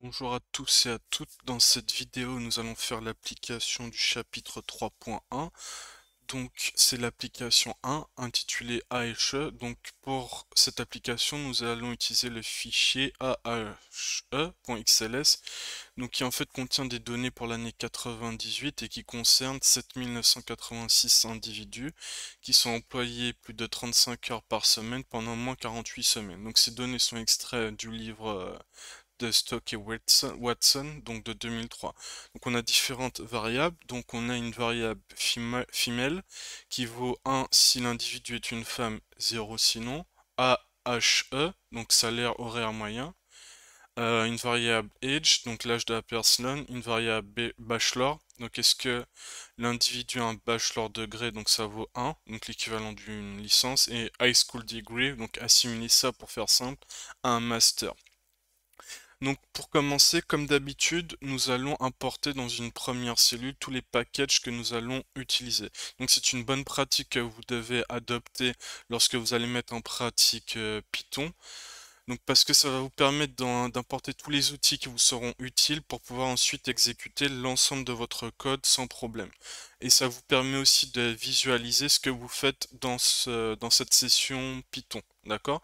Bonjour à tous et à toutes, dans cette vidéo nous allons faire l'application du chapitre 3.1 donc c'est l'application 1 intitulée AHE donc pour cette application nous allons utiliser le fichier AHE.xls donc qui en fait contient des données pour l'année 98 et qui concerne 7986 individus qui sont employés plus de 35 heures par semaine pendant au moins 48 semaines donc ces données sont extraites du livre euh, de Stock et Watson, donc de 2003. Donc on a différentes variables. Donc on a une variable femelle qui vaut 1 si l'individu est une femme, 0 sinon, AHE, donc salaire horaire moyen. Euh, une variable age, donc l'âge de la personne, une variable bachelor, donc est-ce que l'individu a un bachelor degré, donc ça vaut 1, donc l'équivalent d'une licence, et high school degree, donc assimiler ça pour faire simple, à un master. Donc pour commencer, comme d'habitude, nous allons importer dans une première cellule tous les packages que nous allons utiliser. Donc c'est une bonne pratique que vous devez adopter lorsque vous allez mettre en pratique euh, Python. Donc parce que ça va vous permettre d'importer tous les outils qui vous seront utiles pour pouvoir ensuite exécuter l'ensemble de votre code sans problème. Et ça vous permet aussi de visualiser ce que vous faites dans, cette session Python. D'accord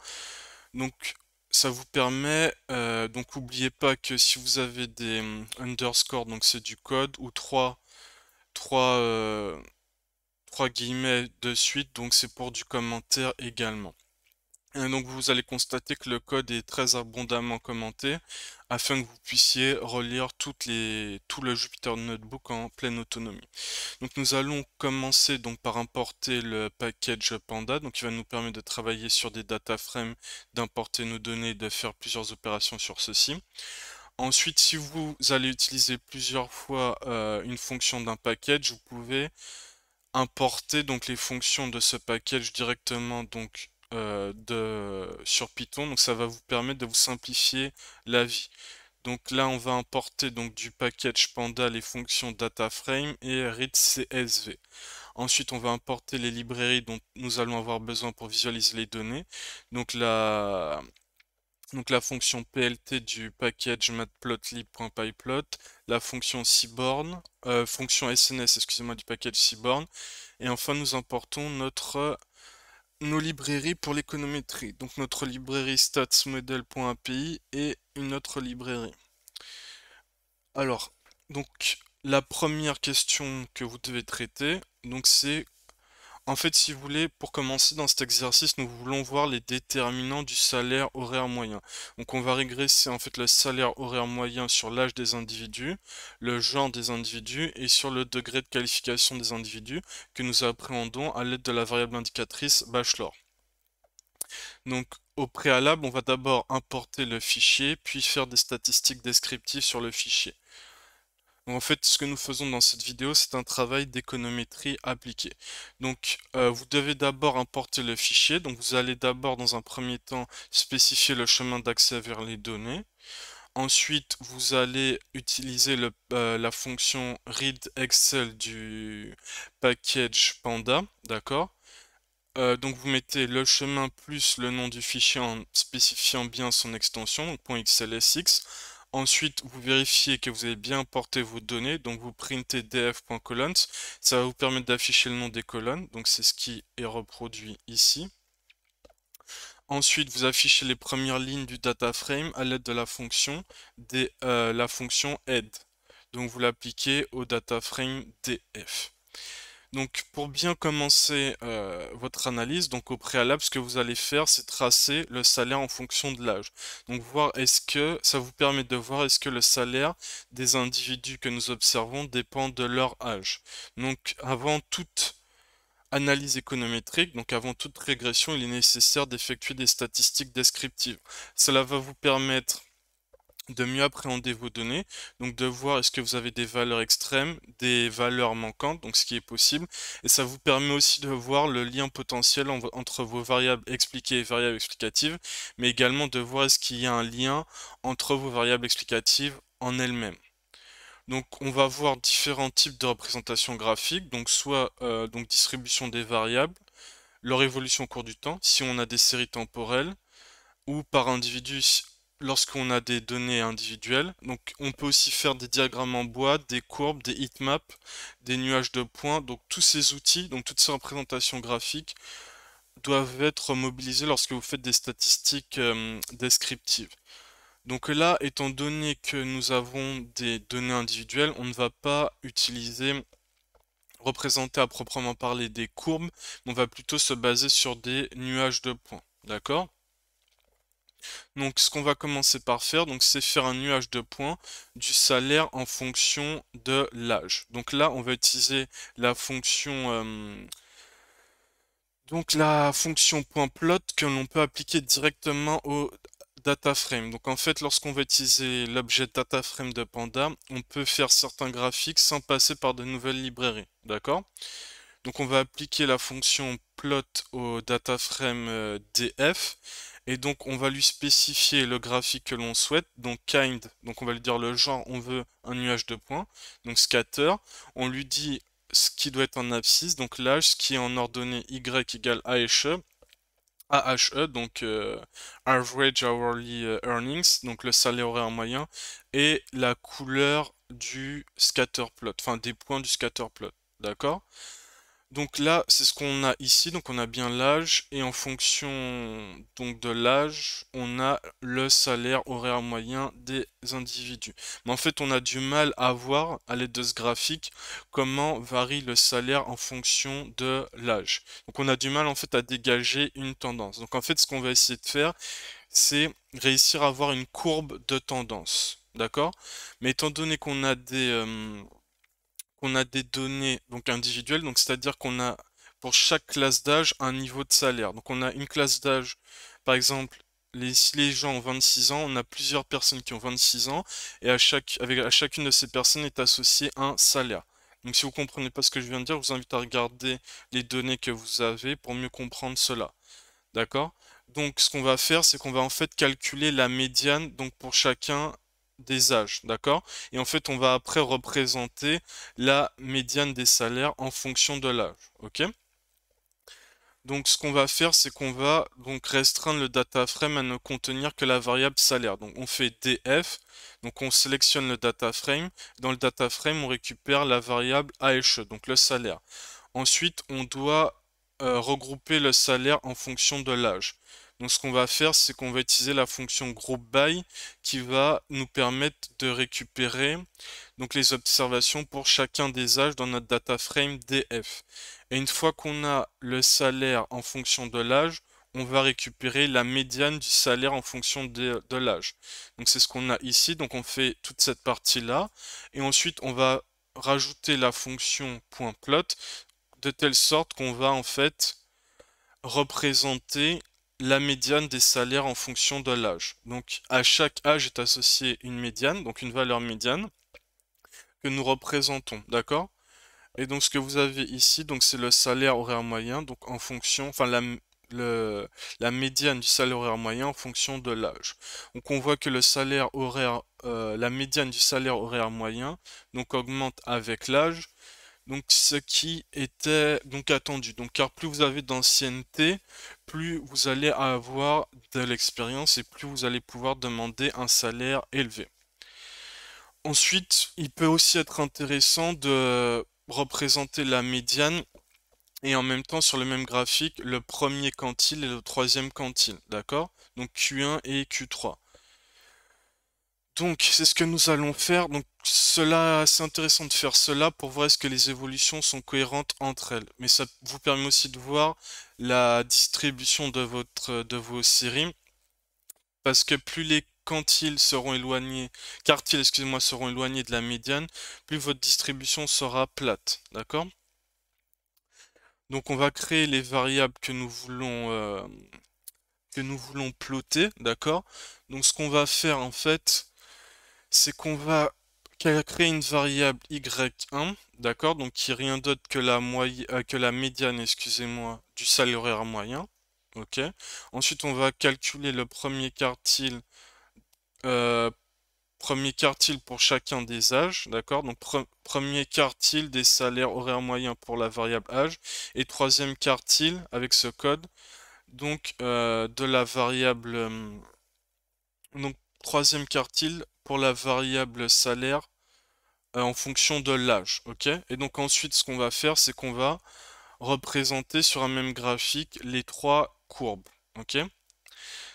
Donc ça vous permet, euh, donc n'oubliez pas que si vous avez des hum, underscores, donc c'est du code, ou euh, trois guillemets de suite, donc c'est pour du commentaire également donc vous allez constater que le code est très abondamment commenté afin que vous puissiez relire toutes les, tout le Jupyter Notebook en pleine autonomie. Donc nous allons commencer donc par importer le package Panda, donc il va nous permettre de travailler sur des data frames, d'importer nos données de faire plusieurs opérations sur ceci. Ensuite, si vous allez utiliser plusieurs fois euh, une fonction d'un package, vous pouvez importer donc les fonctions de ce package directement donc euh, de, sur Python. Donc ça va vous permettre de vous simplifier la vie. Donc là, on va importer donc du package Panda les fonctions DataFrame et ReadCSV. Ensuite, on va importer les librairies dont nous allons avoir besoin pour visualiser les données. Donc la, donc la fonction plt du package matplotlib.pyplot, la fonction seaborn, euh, fonction sns, excusez-moi, du package seaborn, et enfin nous importons notre nos librairies pour l'économétrie. Donc notre librairie statsmodel.api et une autre librairie. Alors, donc la première question que vous devez traiter, donc c'est en fait, si vous voulez, pour commencer dans cet exercice, nous voulons voir les déterminants du salaire horaire moyen. Donc on va régresser en fait le salaire horaire moyen sur l'âge des individus, le genre des individus et sur le degré de qualification des individus que nous appréhendons à l'aide de la variable indicatrice bachelor. Donc au préalable, on va d'abord importer le fichier, puis faire des statistiques descriptives sur le fichier en fait, ce que nous faisons dans cette vidéo, c'est un travail d'économétrie appliquée. Donc euh, vous devez d'abord importer le fichier. Donc vous allez d'abord, dans un premier temps, spécifier le chemin d'accès vers les données. Ensuite, vous allez utiliser euh, la fonction readExcel du package Panda, d'accord euh, donc vous mettez le chemin plus le nom du fichier en spécifiant bien son extension, donc .xlsx. Ensuite, vous vérifiez que vous avez bien porté vos données, donc vous printez df.colons », ça va vous permettre d'afficher le nom des colonnes, donc c'est ce qui est reproduit ici. Ensuite, vous affichez les premières lignes du data frame à l'aide de la fonction des, euh, la fonction Donc vous l'appliquez au data frame df. Donc pour bien commencer euh, votre analyse, donc au préalable, ce que vous allez faire, c'est tracer le salaire en fonction de l'âge. Donc voir est-ce que ça vous permet de voir est-ce que le salaire des individus que nous observons dépend de leur âge. Donc avant toute analyse économétrique, donc avant toute régression, il est nécessaire d'effectuer des statistiques descriptives. Cela va vous permettre de mieux appréhender vos données, donc de voir est-ce que vous avez des valeurs extrêmes, des valeurs manquantes, donc ce qui est possible, et ça vous permet aussi de voir le lien potentiel entre vos variables expliquées et variables explicatives, mais également de voir est-ce qu'il y a un lien entre vos variables explicatives en elles-mêmes. Donc on va voir différents types de représentations graphiques, donc soit euh, donc distribution des variables, leur évolution au cours du temps, si on a des séries temporelles, ou par individu lorsqu'on a des données individuelles. Donc on peut aussi faire des diagrammes en bois, des courbes, des heatmaps, des nuages de points. Donc tous ces outils, donc toutes ces représentations graphiques doivent être mobilisés lorsque vous faites des statistiques euh, descriptives. Donc là, étant donné que nous avons des données individuelles, on ne va pas utiliser, représenter à proprement parler des courbes, on va plutôt se baser sur des nuages de points. D'accord donc ce qu'on va commencer par faire, c'est faire un nuage de points du salaire en fonction de l'âge. Donc là, on va utiliser la fonction euh, donc la fonction .plot que l'on peut appliquer directement au data frame. Donc en fait, lorsqu'on va utiliser l'objet data frame de Panda, on peut faire certains graphiques sans passer par de nouvelles librairies. D'accord Donc on va appliquer la fonction plot au data frame euh, df et donc on va lui spécifier le graphique que l'on souhaite, donc kind, donc on va lui dire le genre, on veut un nuage de points, donc scatter, on lui dit ce qui doit être en abscisse, donc l'âge, ce qui est en ordonnée Y égale AHE, AHE, donc euh, Average Hourly euh, Earnings, donc le salaire horaire moyen, et la couleur du scatter plot, enfin des points du scatter plot, d'accord donc là, c'est ce qu'on a ici. Donc on a bien l'âge et en fonction donc de l'âge, on a le salaire horaire moyen des individus. Mais en fait, on a du mal à voir à l'aide de ce graphique comment varie le salaire en fonction de l'âge. Donc on a du mal en fait à dégager une tendance. Donc en fait, ce qu'on va essayer de faire, c'est réussir à avoir une courbe de tendance. D'accord Mais étant donné qu'on a des... Euh, a des données donc individuelles, donc c'est-à-dire qu'on a pour chaque classe d'âge un niveau de salaire. Donc on a une classe d'âge, par exemple, les, les gens ont 26 ans, on a plusieurs personnes qui ont 26 ans, et à, chaque, avec, à chacune de ces personnes est associé un salaire. Donc si vous comprenez pas ce que je viens de dire, je vous invite à regarder les données que vous avez pour mieux comprendre cela. D'accord Donc ce qu'on va faire, c'est qu'on va en fait calculer la médiane donc pour chacun des âges, d'accord Et en fait, on va après représenter la médiane des salaires en fonction de l'âge, ok donc ce qu'on va faire, c'est qu'on va donc restreindre le data frame à ne contenir que la variable salaire. Donc on fait df, donc on sélectionne le data frame. Dans le data frame, on récupère la variable AHE, donc le salaire. Ensuite, on doit euh, regrouper le salaire en fonction de l'âge. Donc ce qu'on va faire, c'est qu'on va utiliser la fonction group by qui va nous permettre de récupérer donc les observations pour chacun des âges dans notre data frame DF. Et une fois qu'on a le salaire en fonction de l'âge, on va récupérer la médiane du salaire en fonction de, l'âge. Donc c'est ce qu'on a ici, donc on fait toute cette partie-là, et ensuite on va rajouter la fonction .plot de telle sorte qu'on va en fait représenter la médiane des salaires en fonction de l'âge. Donc à chaque âge est associée une médiane, donc une valeur médiane que nous représentons, d'accord Et donc ce que vous avez ici, donc c'est le salaire horaire moyen, donc en fonction, enfin la, médiane du salaire horaire moyen en fonction de l'âge. Donc on voit que le salaire horaire, euh, la médiane du salaire horaire moyen, donc augmente avec l'âge, donc ce qui était donc attendu. Donc car plus vous avez d'ancienneté, plus vous allez avoir de l'expérience et plus vous allez pouvoir demander un salaire élevé. Ensuite, il peut aussi être intéressant de représenter la médiane et en même temps sur le même graphique le premier quantile et le troisième quantile, d'accord Donc Q1 et Q3. Donc, c'est ce que nous allons faire. Donc, cela, c'est intéressant de faire cela pour voir est-ce que les évolutions sont cohérentes entre elles. Mais ça vous permet aussi de voir la distribution de votre, de vos séries. Parce que plus les quantiles seront éloignés, quartiles, excusez-moi, seront éloignés de la médiane, plus votre distribution sera plate. D'accord? Donc, on va créer les variables que nous voulons, euh, que nous voulons plotter. D'accord? Donc, ce qu'on va faire, en fait, c'est qu'on va créer une variable y1, d'accord, donc qui est rien d'autre que la moyenne, euh, que la médiane, excusez-moi, du salaire horaire moyen, ok. Ensuite, on va calculer le premier quartile, euh, premier quartile pour chacun des âges, d'accord, donc premier quartile des salaires horaires moyens pour la variable âge, et troisième quartile avec ce code, donc euh, de la variable, hum, donc troisième quartile pour la variable salaire euh, en fonction de l'âge, ok Et donc ensuite, ce qu'on va faire, c'est qu'on va représenter sur un même graphique les trois courbes, ok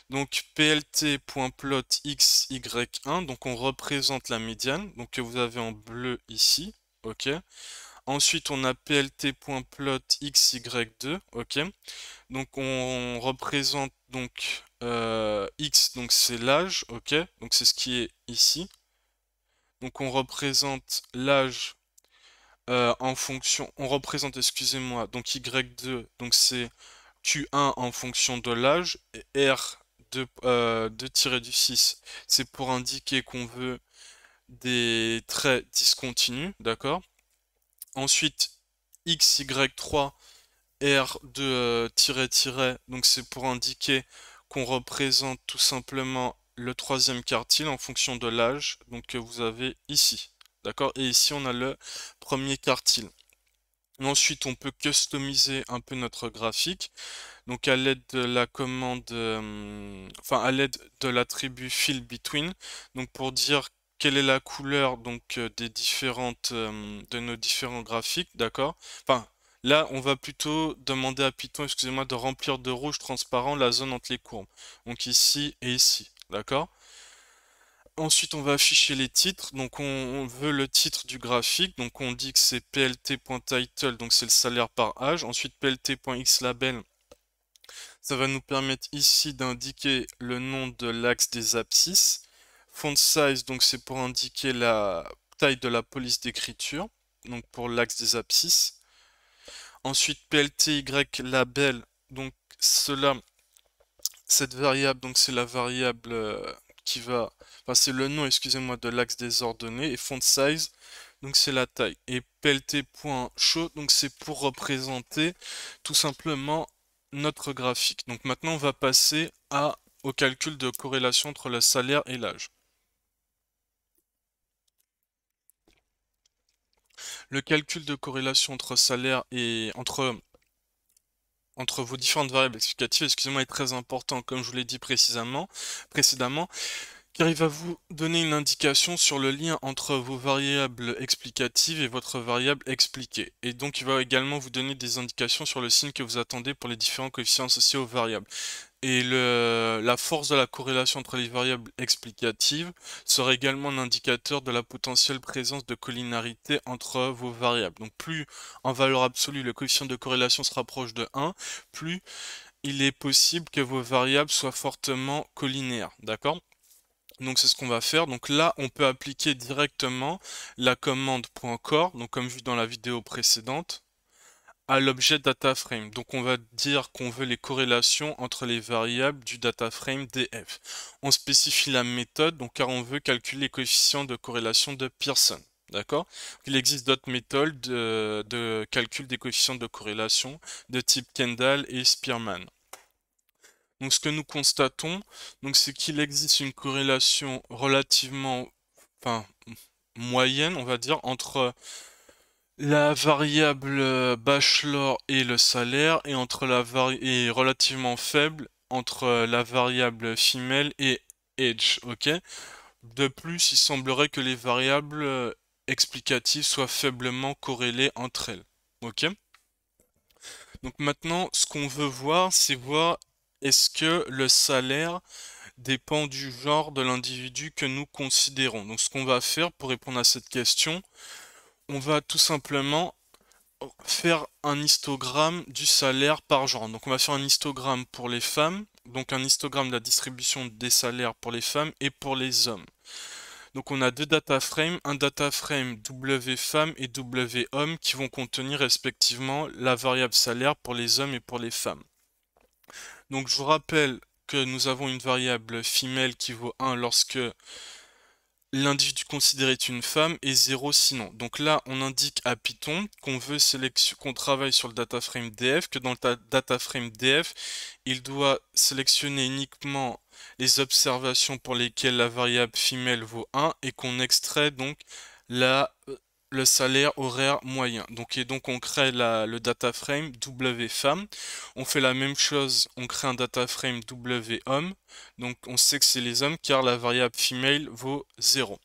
donc plt.plot x, y, 1, donc on représente la médiane, donc que vous avez en bleu ici, ok Ensuite, on a plt.plot xy2, ok. Donc on représente donc euh, x, donc c'est l'âge, ok. Donc c'est ce qui est ici. Donc on représente l'âge euh, en fonction, on représente, excusez-moi, donc y2, donc c'est q1 en fonction de l'âge et r 2 euh, du 6, c'est pour indiquer qu'on veut des traits discontinus, d'accord Ensuite, x, y, 3, r de euh, tiret donc c'est pour indiquer qu'on représente tout simplement le troisième quartile en fonction de l'âge donc que vous avez ici. D'accord Et ici, on a le premier quartile. ensuite, on peut customiser un peu notre graphique. Donc à l'aide de la commande, euh, enfin à l'aide de l'attribut fill between, donc pour dire que quelle est la couleur donc euh, des différentes euh, de nos différents graphiques, d'accord Enfin, là, on va plutôt demander à Python, excusez-moi, de remplir de rouge transparent la zone entre les courbes. Donc ici et ici, d'accord Ensuite, on va afficher les titres. Donc, on, veut le titre du graphique. Donc, on dit que c'est plt.title, donc c'est le salaire par âge. Ensuite, plt.xlabel, ça va nous permettre ici d'indiquer le nom de l'axe des abscisses. Font size, donc c'est pour indiquer la taille de la police d'écriture, donc pour l'axe des abscisses. Ensuite, PLTY label, donc cela, cette variable, donc c'est la variable euh, qui va, enfin c'est le nom, excusez-moi, de l'axe des ordonnées, et font size, donc c'est la taille. Et plt.show, donc c'est pour représenter tout simplement notre graphique. Donc maintenant on va passer à, au calcul de corrélation entre le salaire et l'âge. le calcul de corrélation entre salaire et entre entre vos différentes variables explicatives, excusez-moi, est très important, comme je vous l'ai dit précédemment car il va vous donner une indication sur le lien entre vos variables explicatives et votre variable expliquée. Et donc il va également vous donner des indications sur le signe que vous attendez pour les différents coefficients associés aux variables. Et la force de la corrélation entre les variables explicatives sera également un indicateur de la potentielle présence de collinarité entre vos variables. Donc plus en valeur absolue le coefficient de corrélation se rapproche de 1, plus il est possible que vos variables soient fortement collinéaires. D'accord donc c'est ce qu'on va faire. Donc là, on peut appliquer directement la commande .core, donc comme vu dans la vidéo précédente, à l'objet DataFrame. Donc on va dire qu'on veut les corrélations entre les variables du DataFrame DF. On spécifie la méthode, donc car on veut calculer les coefficients de corrélation de Pearson. D'accord Il existe d'autres méthodes euh, de calcul des coefficients de corrélation de type Kendall et Spearman. Donc ce que nous constatons, donc c'est qu'il existe une corrélation relativement enfin, moyenne, on va dire, entre la variable bachelor et le salaire et entre la relativement faible entre la variable femelle et age, OK De plus, il semblerait que les variables explicatives soient faiblement corrélées entre elles. OK donc maintenant, ce qu'on veut voir, c'est voir est-ce que le salaire dépend du genre de l'individu que nous considérons Donc ce qu'on va faire pour répondre à cette question, on va tout simplement faire un histogramme du salaire par genre. Donc on va faire un histogramme pour les femmes, donc un histogramme de la distribution des salaires pour les femmes et pour les hommes. Donc on a deux data frames, un data frame W femmes et W hommes qui vont contenir respectivement la variable salaire pour les hommes et pour les femmes. Donc je vous rappelle que nous avons une variable female qui vaut 1 lorsque l'individu considéré est une femme et 0 sinon. Donc là, on indique à Python qu'on veut qu'on travaille sur le data df, que dans le data df, il doit sélectionner uniquement les observations pour lesquelles la variable femelle vaut 1 et qu'on extrait donc la le salaire horaire moyen. Donc, et donc on crée la, le data frame W femme, On fait la même chose, on crée un data frame W homme, Donc on sait que c'est les hommes car la variable female vaut 0.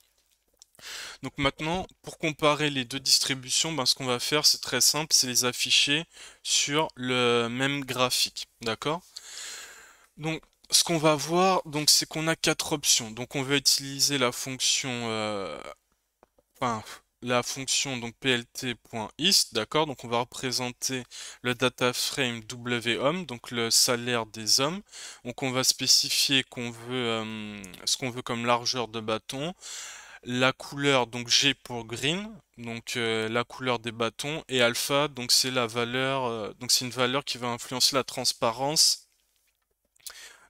Donc maintenant, pour comparer les deux distributions, ben, ce qu'on va faire, c'est très simple, c'est les afficher sur le même graphique. D'accord Donc ce qu'on va voir, donc c'est qu'on a quatre options. Donc on veut utiliser la fonction... Euh, enfin, la fonction donc plt.is, d'accord Donc on va représenter le data frame whom, donc le salaire des hommes. Donc on va spécifier qu'on veut euh, ce qu'on veut comme largeur de bâton, la couleur donc g pour green, donc euh, la couleur des bâtons et alpha donc c'est la valeur euh, donc c'est une valeur qui va influencer la transparence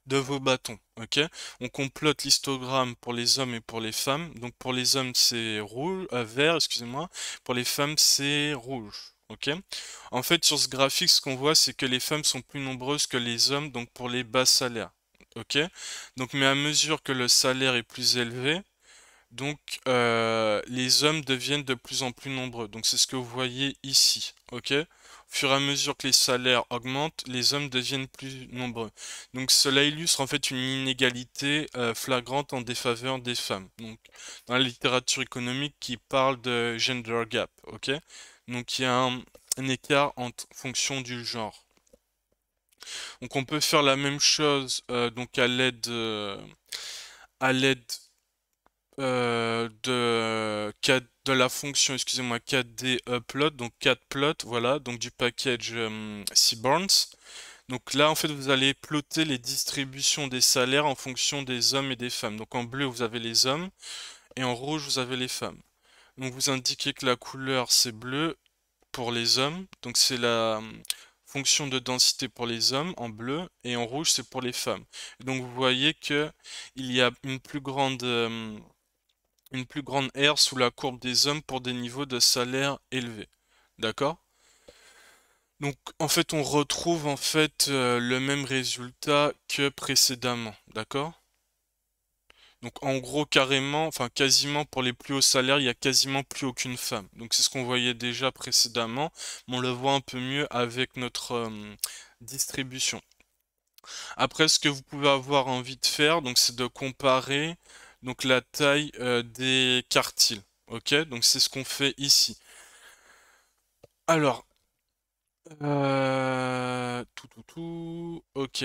de vos bâtons. Ok On complote l'histogramme pour les hommes et pour les femmes. Donc pour les hommes c'est rouge, euh, vert, excusez-moi. Pour les femmes c'est rouge. Ok En fait sur ce graphique ce qu'on voit c'est que les femmes sont plus nombreuses que les hommes donc pour les bas salaires. Ok Donc mais à mesure que le salaire est plus élevé, donc euh, les hommes deviennent de plus en plus nombreux. Donc c'est ce que vous voyez ici. Ok fur et à mesure que les salaires augmentent, les hommes deviennent plus nombreux. Donc cela illustre en fait une inégalité euh, flagrante en défaveur des femmes. Donc dans la littérature économique qui parle de gender gap, ok Donc il y a un, écart en fonction du genre. Donc on peut faire la même chose euh, donc à l'aide euh, à l'aide euh, euh, de, la fonction, excusez-moi, 4D upload, donc 4 plot, voilà, donc du package euh, Seaborn Donc là, en fait, vous allez plotter les distributions des salaires en fonction des hommes et des femmes. Donc en bleu, vous avez les hommes, et en rouge, vous avez les femmes. Donc vous indiquez que la couleur, c'est bleu pour les hommes, donc c'est la fonction de densité pour les hommes en bleu et en rouge c'est pour les femmes. donc vous voyez que il y a une plus grande une plus grande R sous la courbe des hommes pour des niveaux de salaire élevés. D'accord Donc en fait on retrouve en fait euh, le même résultat que précédemment, d'accord donc en gros carrément, enfin quasiment pour les plus hauts salaires, il n'y a quasiment plus aucune femme. Donc c'est ce qu'on voyait déjà précédemment, mais on le voit un peu mieux avec notre euh, distribution. Après ce que vous pouvez avoir envie de faire, donc c'est de comparer donc la taille euh, des quartiles, Ok, donc c'est ce qu'on fait ici. Alors, euh, tout, tout, tout, ok.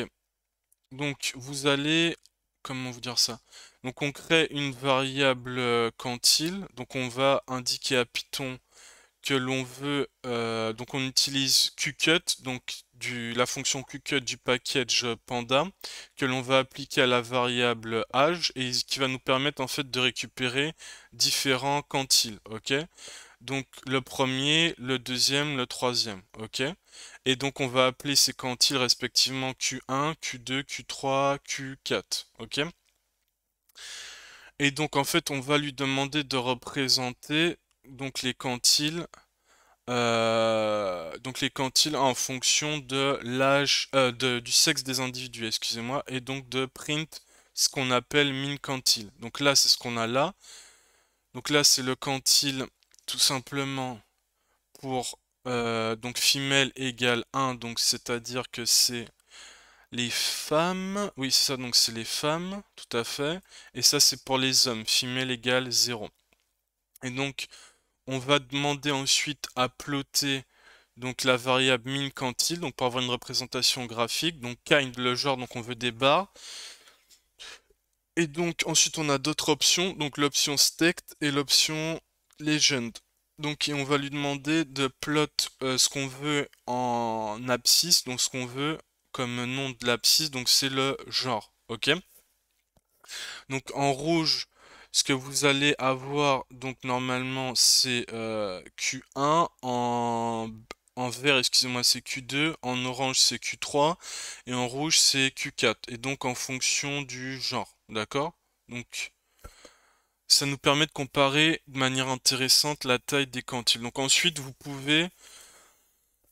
Donc vous allez, comment vous dire ça Donc on crée une variable euh, quantile. donc on va indiquer à Python que l'on veut, donc on utilise qcut, donc la fonction QCut du package panda que l'on va appliquer à la variable âge et qui va nous permettre en fait de récupérer différents quantiles, ok donc le premier, le deuxième, le troisième, ok Et donc on va appeler ces quantiles respectivement Q1, Q2, Q3, Q4, ok Et donc en fait on va lui demander de représenter donc les quantiles euh, donc les quantiles en fonction de l'âge, euh, du sexe des individus, excusez-moi, et donc de print ce qu'on appelle min quantile. Donc là, c'est ce qu'on a là. Donc là, c'est le quantile tout simplement pour euh, donc female égale 1, donc c'est-à-dire que c'est les femmes, oui c'est ça, donc c'est les femmes, tout à fait, et ça c'est pour les hommes, female égale 0. Et donc, on va demander ensuite à plotter donc la variable min quantile donc pour avoir une représentation graphique. Donc kind, le genre, donc on veut des barres. Et donc ensuite on a d'autres options, donc l'option stacked et l'option legend. Donc et on va lui demander de plot euh, ce qu'on veut en abscisse, donc ce qu'on veut comme nom de l'abscisse, donc c'est le genre, ok Donc en rouge, ce que vous allez avoir, donc normalement, c'est euh, Q1 en, vert, excusez-moi, c'est Q2, en orange, c'est Q3, et en rouge, c'est Q4. Et donc en fonction du genre, d'accord Donc ça nous permet de comparer de manière intéressante la taille des quantiles. Donc ensuite, vous pouvez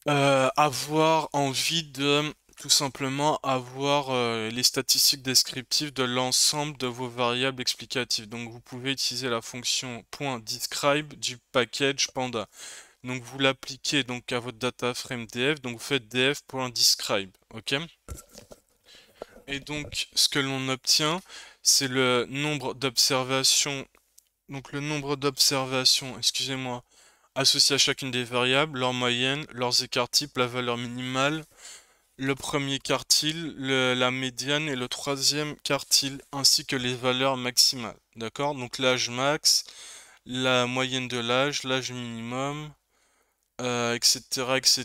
euh, avoir envie de tout simplement avoir euh, les statistiques descriptives de l'ensemble de vos variables explicatives. Donc vous pouvez utiliser la fonction .describe du package panda. Donc vous l'appliquez donc à votre data frame df, donc vous faites df.describe, ok Et donc ce que l'on obtient, c'est le nombre d'observations, donc le nombre d'observations, excusez-moi, associé à chacune des variables, leur moyenne, leurs écarts types, la valeur minimale, le premier quartile, la médiane et le troisième quartile, ainsi que les valeurs maximales. D'accord Donc l'âge max, la moyenne de l'âge, l'âge minimum, etc., euh, etc.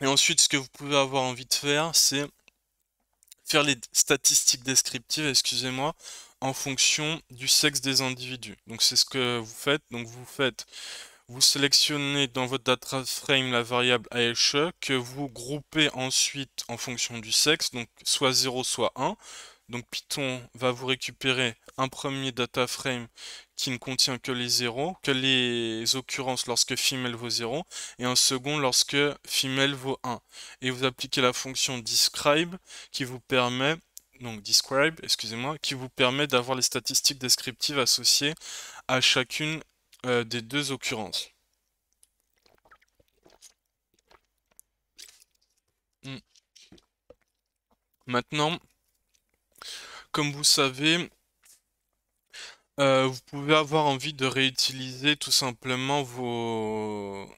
Et ensuite, ce que vous pouvez avoir envie de faire, c'est faire les statistiques descriptives, excusez-moi, en fonction du sexe des individus. Donc c'est ce que vous faites. Donc vous faites vous sélectionnez dans votre data frame la variable AHE que vous groupez ensuite en fonction du sexe, donc soit 0, soit 1. Donc Python va vous récupérer un premier data frame qui ne contient que les 0, que les occurrences lorsque female vaut 0, et un second lorsque female vaut 1. Et vous appliquez la fonction describe qui vous permet donc describe, excusez-moi, qui vous permet d'avoir les statistiques descriptives associées à chacune euh, des deux occurrences. Hmm. Maintenant, comme vous savez, euh, vous pouvez avoir envie de réutiliser tout simplement vos,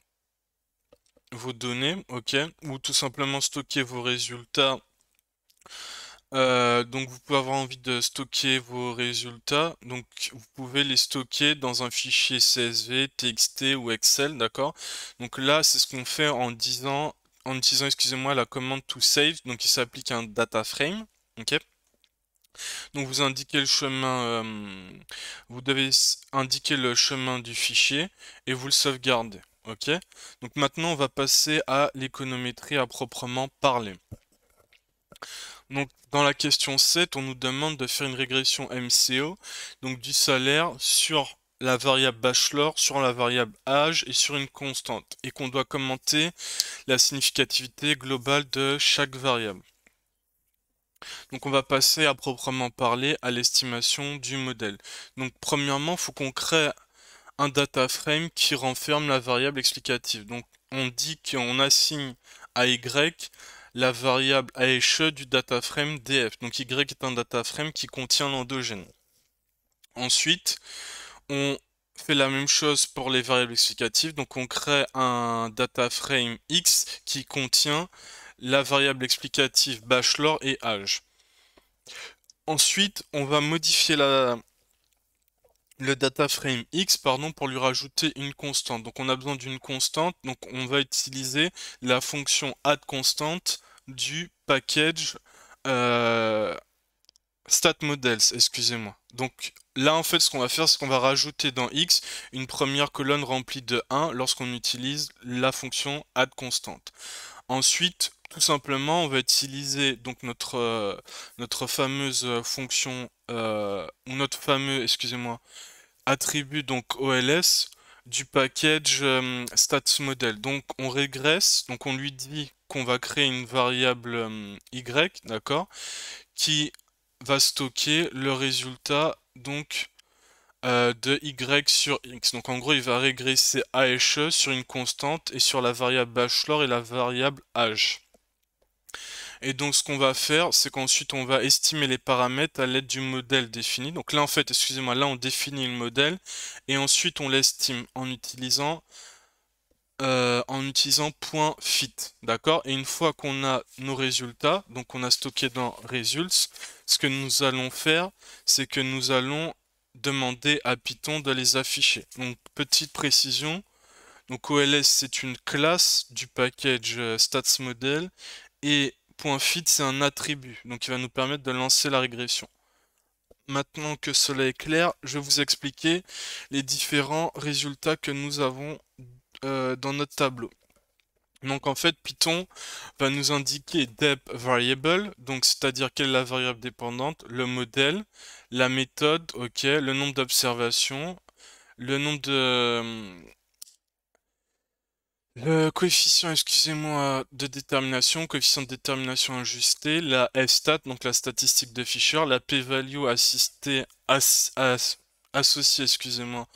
vos données, ok, ou tout simplement stocker vos résultats euh, donc vous pouvez avoir envie de stocker vos résultats. Donc vous pouvez les stocker dans un fichier CSV, TXT ou Excel, d'accord Donc là, c'est ce qu'on fait en disant, en utilisant, excusez-moi, la commande to save, donc il s'applique à un data frame, ok donc vous indiquez le chemin, euh, vous devez indiquer le chemin du fichier et vous le sauvegardez. Ok Donc maintenant on va passer à l'économétrie à proprement parler. Donc, dans la question 7, on nous demande de faire une régression MCO, donc du salaire sur la variable bachelor, sur la variable âge et sur une constante, et qu'on doit commenter la significativité globale de chaque variable. Donc on va passer à proprement parler à l'estimation du modèle. Donc premièrement, il faut qu'on crée un data frame qui renferme la variable explicative. Donc on dit qu'on assigne à Y la variable AHE du data frame DF. Donc Y est un dataframe qui contient l'endogène. Ensuite, on fait la même chose pour les variables explicatives. Donc on crée un data frame X qui contient la variable explicative bachelor et Age. Ensuite, on va modifier la, le dataframe x pardon, pour lui rajouter une constante. Donc on a besoin d'une constante, donc on va utiliser la fonction add constante du package euh, stat models, excusez-moi. Donc là, en fait, ce qu'on va faire, c'est qu'on va rajouter dans X une première colonne remplie de 1 lorsqu'on utilise la fonction add Ensuite, tout simplement, on va utiliser donc notre, euh, notre fameuse fonction, euh, ou notre fameux, excusez-moi, attribut donc OLS du package euh, Donc on régresse, donc on lui dit qu'on va créer une variable euh, y, d'accord, qui va stocker le résultat donc euh, de y sur x. Donc en gros, il va régresser AHE sur une constante et sur la variable bachelor et la variable H. Et donc ce qu'on va faire, c'est qu'ensuite on va estimer les paramètres à l'aide du modèle défini. Donc là en fait, excusez-moi, là on définit le modèle et ensuite on l'estime en utilisant euh, en utilisant .fit, d'accord Et une fois qu'on a nos résultats, donc on a stocké dans results, ce que nous allons faire, c'est que nous allons demander à Python de les afficher. Donc petite précision, donc OLS c'est une classe du package euh, statsModel et .fit c'est un attribut, donc il va nous permettre de lancer la régression. Maintenant que cela est clair, je vais vous expliquer les différents résultats que nous avons euh, dans notre tableau. Donc en fait, Python va nous indiquer dep variable, donc c'est-à-dire quelle est la variable dépendante, le modèle, la méthode, ok, le nombre d'observations, le nombre de euh, le coefficient, excusez-moi, de détermination, coefficient de détermination ajusté, la F-stat, donc la statistique de Fisher, la p-value assistée, associé, associée, excusez-moi,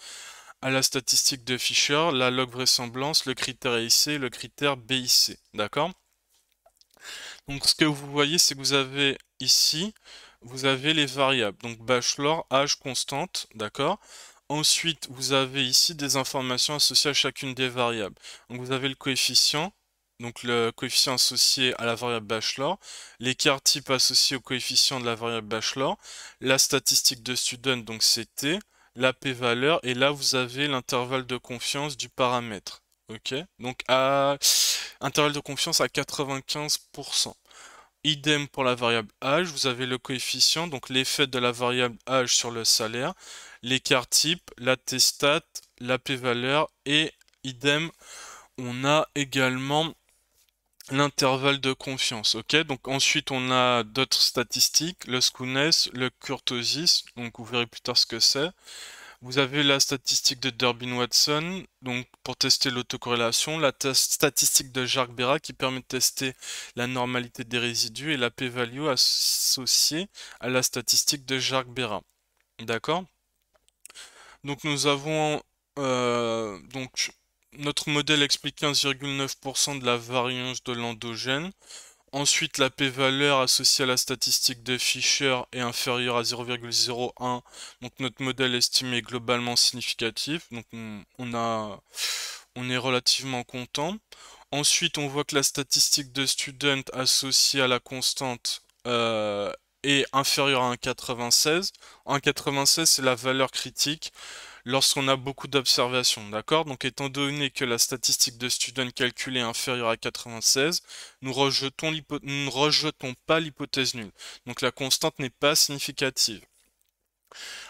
à la statistique de Fisher, la log vraisemblance, le critère AIC, le critère BIC. D'accord Donc ce que vous voyez, c'est que vous avez ici, vous avez les variables. Donc bachelor, âge constante, d'accord Ensuite, vous avez ici des informations associées à chacune des variables. Donc vous avez le coefficient, donc le coefficient associé à la variable bachelor, l'écart type associé au coefficient de la variable bachelor, la statistique de student, donc c'est T, la p-valeur, et là vous avez l'intervalle de confiance du paramètre. Ok Donc à intervalle de confiance à 95%. Idem pour la variable âge, vous avez le coefficient, donc l'effet de la variable âge sur le salaire, l'écart type, la testate, stat la p-valeur et idem. On a également l'intervalle de confiance. Ok, donc ensuite on a d'autres statistiques, le skewness, le kurtosis, donc vous verrez plus tard ce que c'est. Vous avez la statistique de Durbin Watson, donc pour tester l'autocorrélation, la statistique de Jacques Berra qui permet de tester la normalité des résidus et la p-value associée à la statistique de Jacques Berra. D'accord Donc nous avons euh, donc notre modèle explique 15,9% de la variance de l'endogène. Ensuite, la p-valeur associée à la statistique de Fisher est inférieure à 0,01, donc notre modèle estimé globalement significatif, donc on, est relativement content. Ensuite, on voit que la statistique de student associée à la constante euh, est inférieure à 1,96. 1,96, c'est la valeur critique lorsqu'on a beaucoup d'observations, d'accord Donc étant donné que la statistique de Student calculée est inférieure à 96, nous rejetons ne rejetons pas l'hypothèse nulle. Donc la constante n'est pas significative.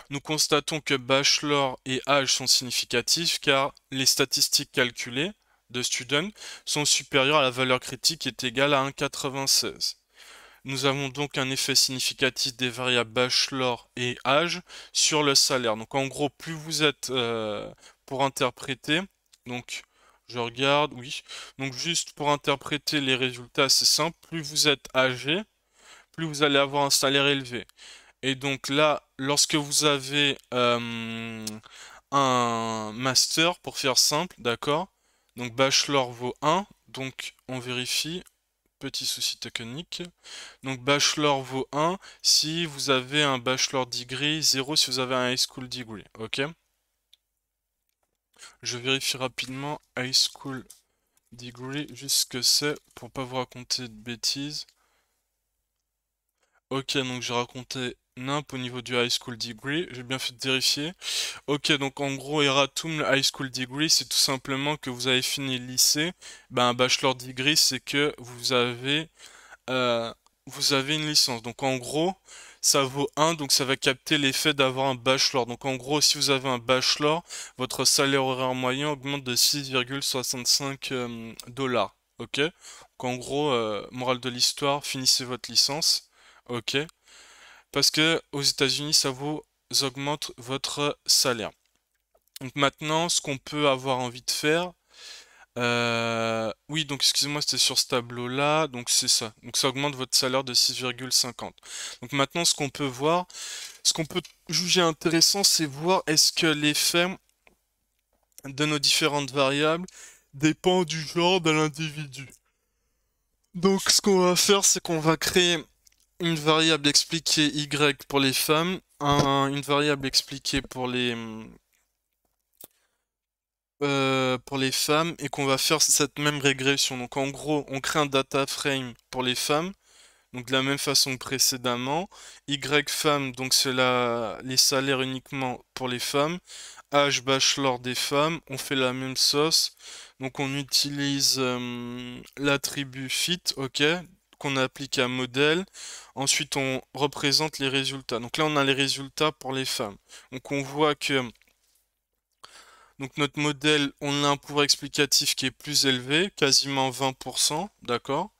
Nous constatons que bachelor et âge sont significatifs car les statistiques calculées de Student sont supérieures à la valeur critique qui est égale à 1,96. Nous avons donc un effet significatif des variables bachelor et âge sur le salaire. Donc en gros, plus vous êtes euh, pour interpréter, donc je regarde, oui. Donc juste pour interpréter les résultats, c'est simple. Plus vous êtes âgé, plus vous allez avoir un salaire élevé. Et donc là, lorsque vous avez euh, un master, pour faire simple, d'accord Donc bachelor vaut 1, donc on vérifie, petit souci technique. Donc bachelor vaut 1 si vous avez un bachelor degree, 0 si vous avez un high school degree, ok Je vérifie rapidement high school degree, juste ce que c'est, pour pas vous raconter de bêtises. Ok, donc j'ai raconté NIMP au niveau du High School Degree. J'ai bien fait de vérifier. Ok, donc en gros, Eratum, le High School Degree, c'est tout simplement que vous avez fini le lycée. Ben, un Bachelor Degree, c'est que vous avez, euh, vous avez une licence. Donc en gros, ça vaut 1, donc ça va capter l'effet d'avoir un bachelor. Donc en gros, si vous avez un bachelor, votre salaire horaire moyen augmente de 6,65 euh, dollars. Ok Donc en gros, euh, morale de l'histoire, finissez votre licence. Ok parce que aux États-Unis, ça vous augmente votre salaire. Donc maintenant, ce qu'on peut avoir envie de faire, euh, oui, donc excusez-moi, c'était sur ce tableau-là, donc c'est ça. Donc ça augmente votre salaire de 6,50. Donc maintenant, ce qu'on peut voir, ce qu'on peut juger intéressant, c'est voir est-ce que les de nos différentes variables dépend du genre de l'individu. Donc ce qu'on va faire, c'est qu'on va créer une variable expliquée y pour les femmes, une variable expliquée pour les euh, pour les femmes et qu'on va faire cette même régression. Donc en gros, on crée un data frame pour les femmes, donc de la même façon que précédemment. Y femmes, donc c'est les salaires uniquement pour les femmes. H bachelor des femmes, on fait la même sauce. Donc on utilise euh, l'attribut fit, ok, qu'on applique un modèle. Ensuite, on représente les résultats. Donc là, on a les résultats pour les femmes. Donc on voit que donc notre modèle, on a un pouvoir explicatif qui est plus élevé, quasiment 20%, d'accord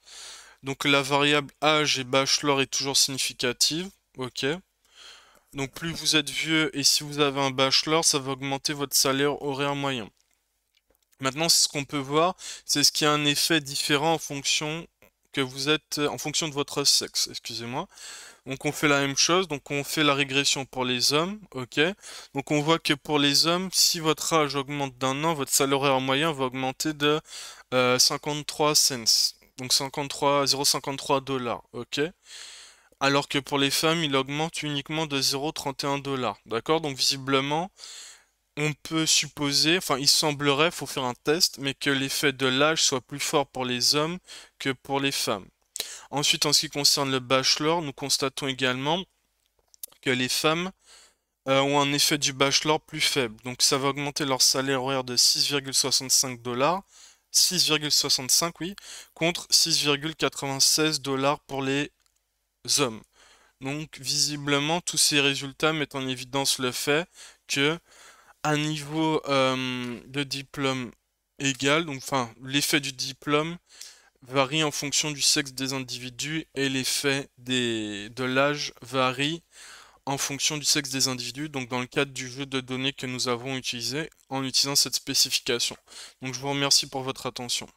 Donc la variable âge et bachelor est toujours significative, ok Donc plus vous êtes vieux et si vous avez un bachelor, ça va augmenter votre salaire horaire moyen. Maintenant, ce qu'on peut voir, c'est ce qui a un effet différent en fonction que vous êtes euh, en fonction de votre sexe, excusez-moi. Donc on fait la même chose, donc on fait la régression pour les hommes, ok. Donc on voit que pour les hommes, si votre âge augmente d'un an, votre salaire moyen va augmenter de 53 euh, cents, donc 0,53 dollars, ok. Alors que pour les femmes, il augmente uniquement de 0,31 dollars, d'accord Donc visiblement, on peut supposer, enfin il semblerait, faut faire un test, mais que l'effet de l'âge soit plus fort pour les hommes que pour les femmes. Ensuite, en ce qui concerne le bachelor, nous constatons également que les femmes euh, ont un effet du bachelor plus faible. Donc ça va augmenter leur salaire horaire de 6,65 dollars, 6,65 oui, contre 6,96 dollars pour les hommes. Donc visiblement, tous ces résultats mettent en évidence le fait que un niveau euh, de diplôme égal, donc enfin l'effet du diplôme varie en fonction du sexe des individus et l'effet de l'âge varie en fonction du sexe des individus, donc dans le cadre du jeu de données que nous avons utilisé en utilisant cette spécification. Donc je vous remercie pour votre attention.